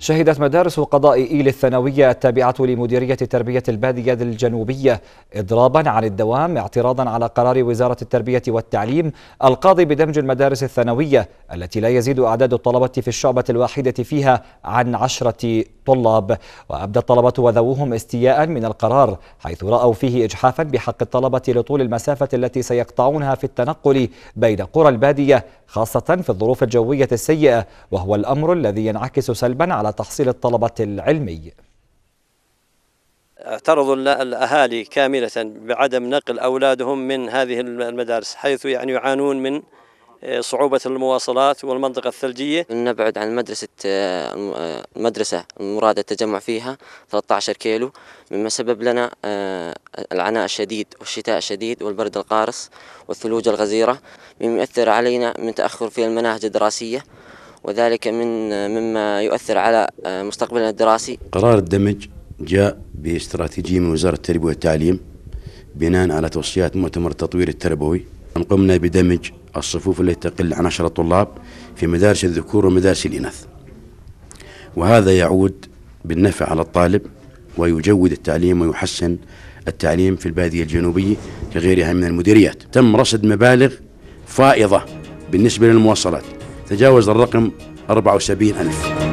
شهدت مدارس قضاء إيل الثانوية التابعة لمديرية التربية البادية الجنوبية إضرابا عن الدوام اعتراضا على قرار وزارة التربية والتعليم القاضي بدمج المدارس الثانوية التي لا يزيد أعداد الطلبة في الشعبة الواحدة فيها عن عشرة طلاب وأبدى الطلبة وذووهم استياء من القرار حيث رأوا فيه إجحافا بحق الطلبة لطول المسافة التي سيقطعونها في التنقل بين قرى البادية خاصة في الظروف الجوية السيئة وهو الأمر الذي ينعكس سلبا على تحصيل الطلبة العلمي اعترض الأهالي كاملة بعدم نقل أولادهم من هذه المدارس حيث يعني يعانون من آه، صعوبة المواصلات والمنطقة الثلجية نبعد عن مدرسة آه، المدرسة المراد التجمع فيها 13 كيلو مما سبب لنا آه، العناء الشديد والشتاء الشديد والبرد القارس والثلوج الغزيرة مما يؤثر علينا من تأخر في المناهج الدراسية وذلك من مما يؤثر على آه، مستقبلنا الدراسي قرار الدمج جاء باستراتيجية من وزارة التربية والتعليم بناء على توصيات مؤتمر التطوير التربوي قمنا بدمج الصفوف التي تقل عن عشرة طلاب في مدارس الذكور ومدارس الإناث وهذا يعود بالنفع على الطالب ويجود التعليم ويحسن التعليم في البادية الجنوبية كغيرها من المديريات تم رصد مبالغ فائضة بالنسبة للمواصلات تجاوز الرقم 74 ألف